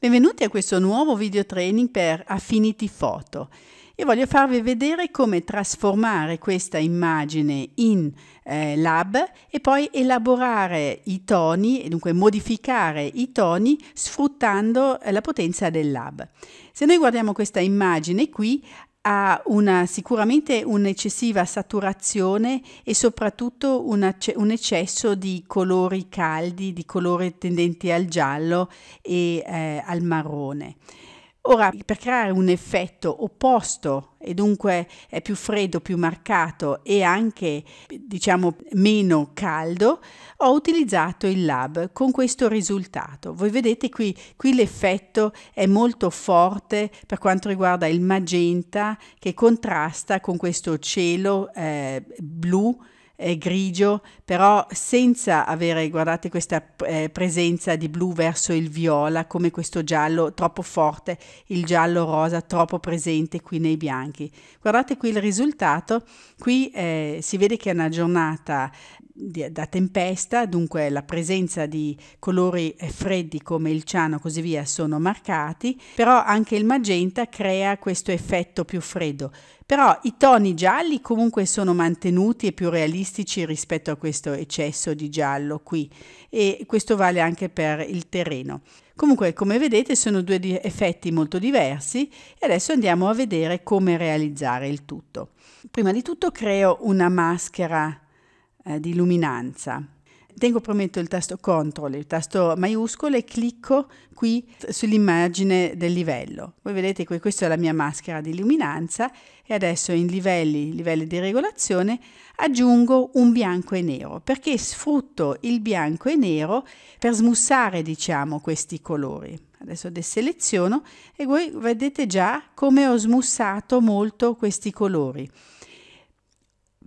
Benvenuti a questo nuovo video training per Affinity Photo Io voglio farvi vedere come trasformare questa immagine in eh, lab e poi elaborare i toni, dunque modificare i toni sfruttando eh, la potenza del lab. Se noi guardiamo questa immagine qui ha una, sicuramente un'eccessiva saturazione e soprattutto una, un eccesso di colori caldi, di colori tendenti al giallo e eh, al marrone. Ora, per creare un effetto opposto e dunque è più freddo, più marcato e anche diciamo meno caldo, ho utilizzato il lab con questo risultato. Voi vedete qui, qui l'effetto è molto forte per quanto riguarda il magenta che contrasta con questo cielo eh, blu eh, grigio, però senza avere, guardate, questa eh, presenza di blu verso il viola, come questo giallo troppo forte, il giallo rosa troppo presente qui nei bianchi. Guardate qui il risultato, qui eh, si vede che è una giornata da tempesta, dunque la presenza di colori eh, freddi come il ciano e così via sono marcati, però anche il magenta crea questo effetto più freddo. Però i toni gialli comunque sono mantenuti e più realistici rispetto a questo eccesso di giallo qui e questo vale anche per il terreno. Comunque come vedete sono due effetti molto diversi e adesso andiamo a vedere come realizzare il tutto. Prima di tutto creo una maschera eh, di luminanza. Tengo premuto il tasto CTRL, il tasto maiuscolo e clicco qui sull'immagine del livello. Voi vedete che questa è la mia maschera di luminanza e adesso in livelli, livelli di regolazione, aggiungo un bianco e nero perché sfrutto il bianco e nero per smussare diciamo questi colori. Adesso deseleziono e voi vedete già come ho smussato molto questi colori.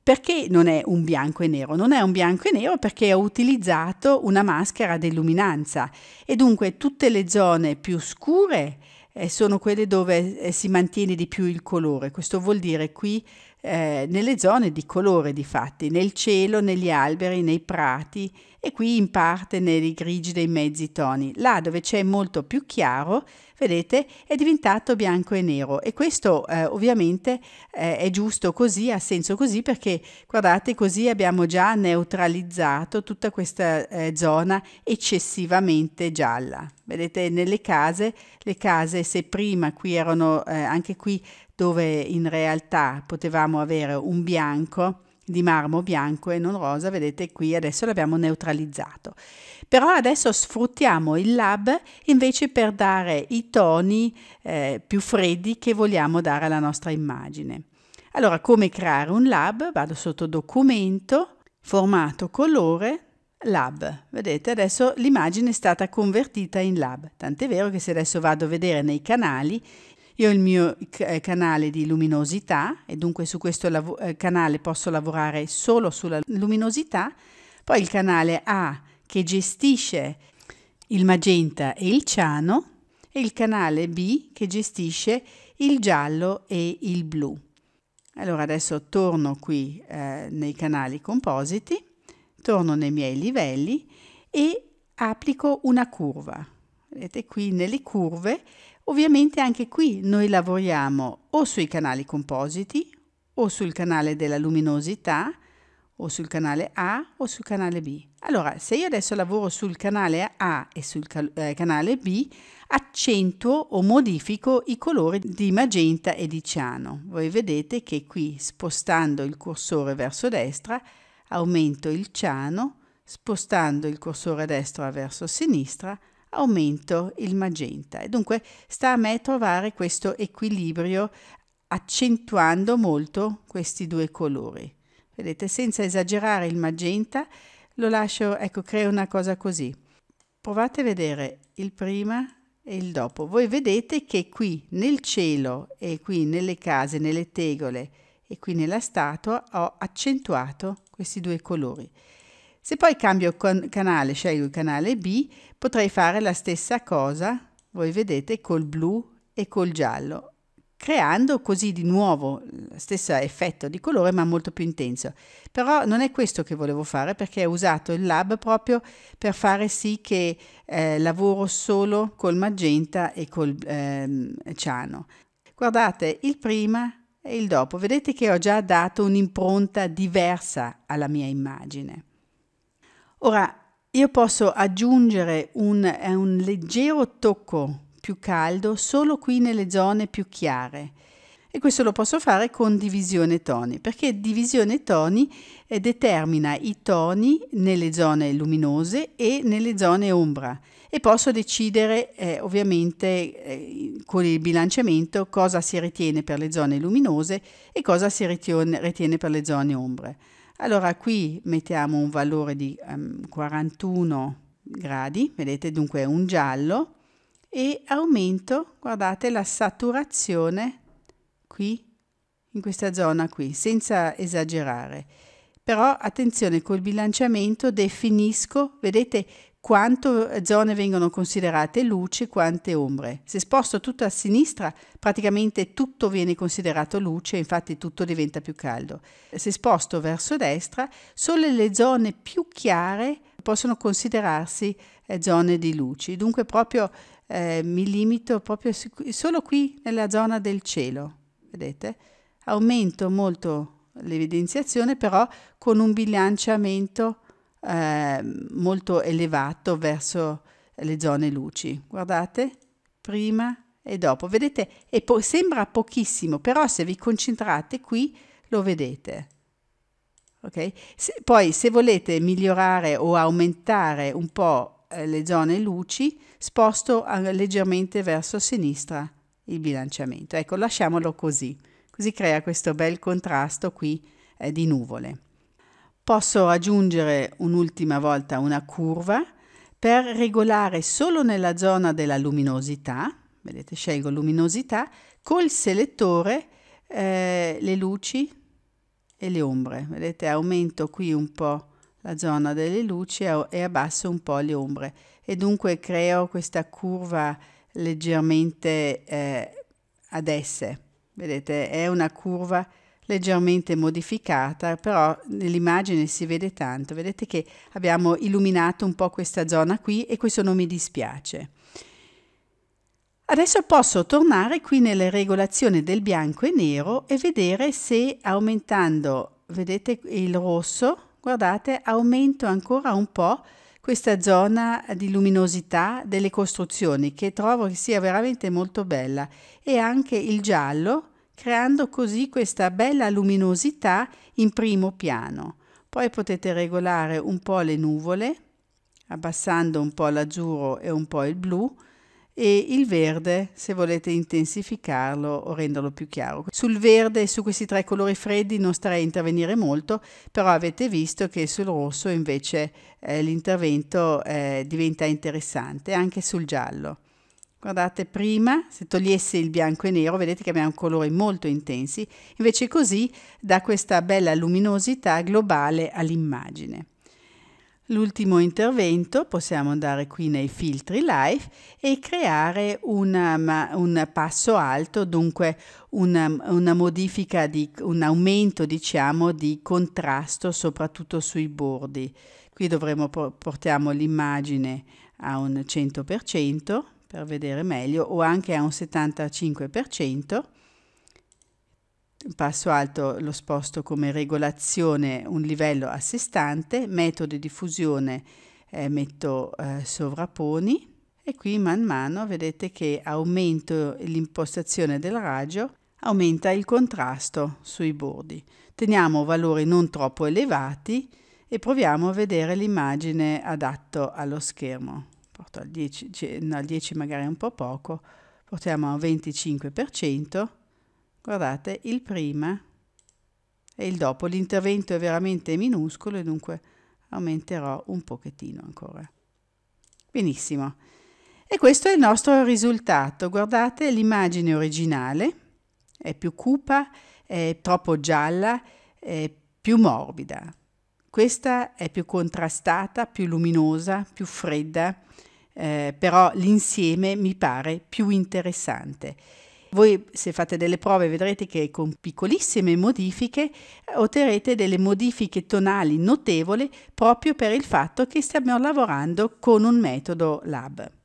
Perché non è un bianco e nero? Non è un bianco e nero perché ho utilizzato una maschera di d'illuminanza e dunque tutte le zone più scure eh, sono quelle dove eh, si mantiene di più il colore. Questo vuol dire qui eh, nelle zone di colore, di fatti, nel cielo, negli alberi, nei prati, e qui in parte nei grigi dei mezzi toni. Là dove c'è molto più chiaro, vedete, è diventato bianco e nero e questo eh, ovviamente eh, è giusto così, ha senso così perché guardate così abbiamo già neutralizzato tutta questa eh, zona eccessivamente gialla. Vedete nelle case, le case se prima qui erano eh, anche qui dove in realtà potevamo avere un bianco, di marmo bianco e non rosa, vedete qui adesso l'abbiamo neutralizzato. Però adesso sfruttiamo il lab invece per dare i toni eh, più freddi che vogliamo dare alla nostra immagine. Allora, come creare un lab? Vado sotto documento, formato colore, lab. Vedete, adesso l'immagine è stata convertita in lab. Tant'è vero che se adesso vado a vedere nei canali, io ho il mio eh, canale di luminosità e dunque su questo eh, canale posso lavorare solo sulla luminosità, poi il canale A che gestisce il magenta e il ciano e il canale B che gestisce il giallo e il blu. Allora adesso torno qui eh, nei canali compositi, torno nei miei livelli e applico una curva. Vedete qui nelle curve Ovviamente anche qui noi lavoriamo o sui canali compositi o sul canale della luminosità o sul canale A o sul canale B. Allora, se io adesso lavoro sul canale A e sul eh, canale B, accentuo o modifico i colori di magenta e di ciano. Voi vedete che qui spostando il cursore verso destra aumento il ciano, spostando il cursore a destra verso sinistra aumento il magenta e dunque sta a me trovare questo equilibrio accentuando molto questi due colori. Vedete, senza esagerare il magenta lo lascio, ecco, creo una cosa così. Provate a vedere il prima e il dopo. Voi vedete che qui nel cielo e qui nelle case, nelle tegole e qui nella statua ho accentuato questi due colori se poi cambio canale, scelgo il canale B, potrei fare la stessa cosa, voi vedete, col blu e col giallo, creando così di nuovo lo stesso effetto di colore ma molto più intenso. Però non è questo che volevo fare perché ho usato il lab proprio per fare sì che eh, lavoro solo col magenta e col ehm, ciano. Guardate il prima e il dopo, vedete che ho già dato un'impronta diversa alla mia immagine. Ora, io posso aggiungere un, un leggero tocco più caldo solo qui nelle zone più chiare e questo lo posso fare con divisione toni perché divisione toni eh, determina i toni nelle zone luminose e nelle zone ombra e posso decidere eh, ovviamente eh, con il bilanciamento cosa si ritiene per le zone luminose e cosa si ritiene per le zone ombre. Allora qui mettiamo un valore di um, ehm, 41 gradi, vedete dunque è un giallo e aumento, guardate la saturazione qui in questa zona qui, senza esagerare. Però attenzione col bilanciamento definisco, vedete quanto zone vengono considerate luce, quante ombre. Se sposto tutto a sinistra, praticamente tutto viene considerato luce, infatti tutto diventa più caldo. Se sposto verso destra, solo le zone più chiare possono considerarsi eh, zone di luci. Dunque proprio eh, mi limito proprio solo qui nella zona del cielo, vedete? Aumento molto l'evidenziazione, però con un bilanciamento eh, molto elevato verso le zone luci. Guardate, prima e dopo. Vedete, e po sembra pochissimo, però se vi concentrate qui lo vedete. Okay? Se, poi se volete migliorare o aumentare un po' eh, le zone luci, sposto eh, leggermente verso sinistra il bilanciamento. Ecco, lasciamolo così, così crea questo bel contrasto qui eh, di nuvole. Posso aggiungere un'ultima volta una curva per regolare solo nella zona della luminosità, vedete scelgo luminosità, col selettore eh, le luci e le ombre, vedete aumento qui un po' la zona delle luci e abbasso un po' le ombre e dunque creo questa curva leggermente eh, ad esse, vedete è una curva leggermente modificata, però nell'immagine si vede tanto. Vedete che abbiamo illuminato un po' questa zona qui e questo non mi dispiace. Adesso posso tornare qui nelle regolazioni del bianco e nero e vedere se aumentando, vedete il rosso, guardate, aumento ancora un po' questa zona di luminosità delle costruzioni che trovo che sia veramente molto bella e anche il giallo creando così questa bella luminosità in primo piano. Poi potete regolare un po' le nuvole, abbassando un po' l'azzurro e un po' il blu, e il verde se volete intensificarlo o renderlo più chiaro. Sul verde e su questi tre colori freddi non starei a intervenire molto, però avete visto che sul rosso invece eh, l'intervento eh, diventa interessante, anche sul giallo. Guardate, prima se togliesse il bianco e nero, vedete che abbiamo colori molto intensi, invece così dà questa bella luminosità globale all'immagine. L'ultimo intervento, possiamo andare qui nei filtri live e creare una, un passo alto, dunque una, una modifica, di, un aumento diciamo di contrasto soprattutto sui bordi. Qui dovremo portiamo l'immagine a un 100%, per vedere meglio o anche a un 75%. Un passo alto lo sposto come regolazione un livello a sé stante, metodo di fusione eh, metto eh, sovrapponi e qui man mano vedete che aumento l'impostazione del raggio aumenta il contrasto sui bordi. Teniamo valori non troppo elevati e proviamo a vedere l'immagine adatto allo schermo appunto al 10, cioè, al 10 magari è un po' poco, portiamo a un 25%, guardate il prima e il dopo, l'intervento è veramente minuscolo e dunque aumenterò un pochettino ancora. Benissimo. E questo è il nostro risultato. Guardate l'immagine originale, è più cupa, è troppo gialla, è più morbida. Questa è più contrastata, più luminosa, più fredda eh, però l'insieme mi pare più interessante. Voi se fate delle prove vedrete che con piccolissime modifiche eh, otterrete delle modifiche tonali notevoli proprio per il fatto che stiamo lavorando con un metodo lab.